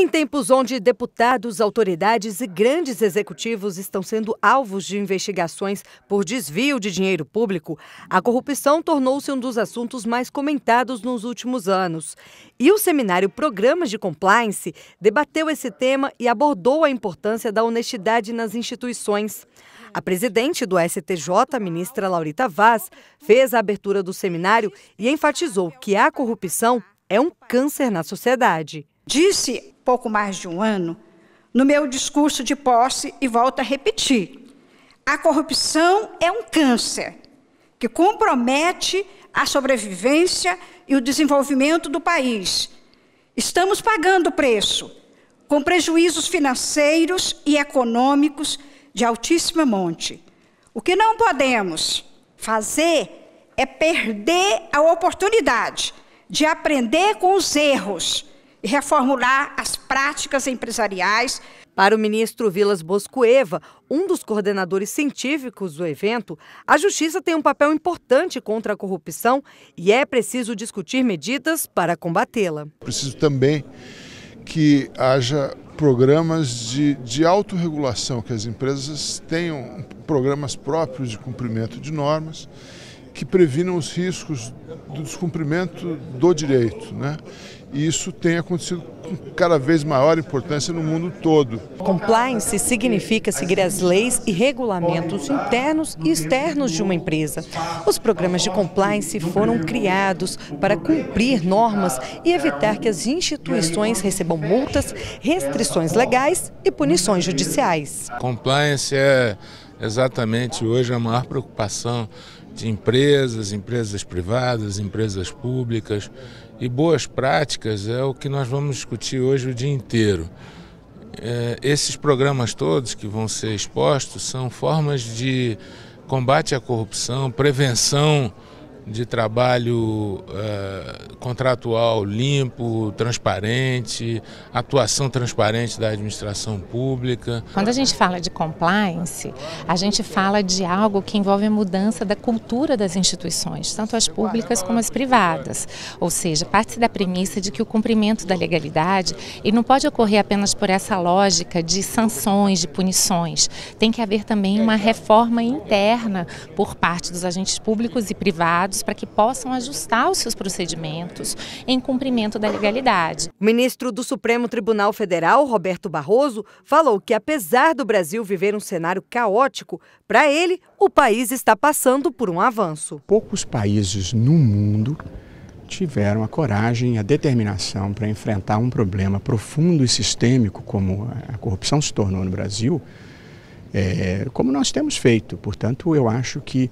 Em tempos onde deputados, autoridades e grandes executivos estão sendo alvos de investigações por desvio de dinheiro público, a corrupção tornou-se um dos assuntos mais comentados nos últimos anos. E o seminário Programas de Compliance debateu esse tema e abordou a importância da honestidade nas instituições. A presidente do STJ, ministra Laurita Vaz, fez a abertura do seminário e enfatizou que a corrupção é um câncer na sociedade. Disse pouco mais de um ano, no meu discurso de posse, e volto a repetir: a corrupção é um câncer que compromete a sobrevivência e o desenvolvimento do país. Estamos pagando o preço, com prejuízos financeiros e econômicos de altíssima monte. O que não podemos fazer é perder a oportunidade de aprender com os erros e reformular as práticas empresariais. Para o ministro Vilas Boscoeva, um dos coordenadores científicos do evento, a justiça tem um papel importante contra a corrupção e é preciso discutir medidas para combatê-la. Preciso também que haja programas de, de autorregulação, que as empresas tenham programas próprios de cumprimento de normas que previnam os riscos do descumprimento do direito. Né? E isso tem acontecido com cada vez maior importância no mundo todo. Compliance significa seguir as leis e regulamentos internos e externos de uma empresa. Os programas de compliance foram criados para cumprir normas e evitar que as instituições recebam multas, restrições legais e punições judiciais. Compliance é exatamente hoje a maior preocupação de empresas, empresas privadas, empresas públicas e boas práticas é o que nós vamos discutir hoje o dia inteiro. É, esses programas todos que vão ser expostos são formas de combate à corrupção, prevenção de trabalho uh, contratual limpo, transparente, atuação transparente da administração pública. Quando a gente fala de compliance, a gente fala de algo que envolve a mudança da cultura das instituições, tanto as públicas como as privadas. Ou seja, parte da premissa de que o cumprimento da legalidade e não pode ocorrer apenas por essa lógica de sanções, de punições. Tem que haver também uma reforma interna por parte dos agentes públicos e privados para que possam ajustar os seus procedimentos em cumprimento da legalidade. O ministro do Supremo Tribunal Federal, Roberto Barroso, falou que apesar do Brasil viver um cenário caótico, para ele o país está passando por um avanço. Poucos países no mundo tiveram a coragem e a determinação para enfrentar um problema profundo e sistêmico como a corrupção se tornou no Brasil, é, como nós temos feito. Portanto, eu acho que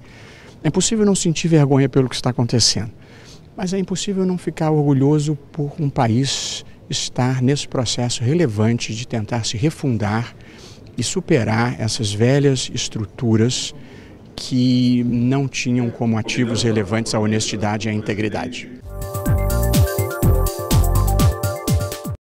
é impossível não sentir vergonha pelo que está acontecendo, mas é impossível não ficar orgulhoso por um país estar nesse processo relevante de tentar se refundar e superar essas velhas estruturas que não tinham como ativos relevantes a honestidade e a integridade.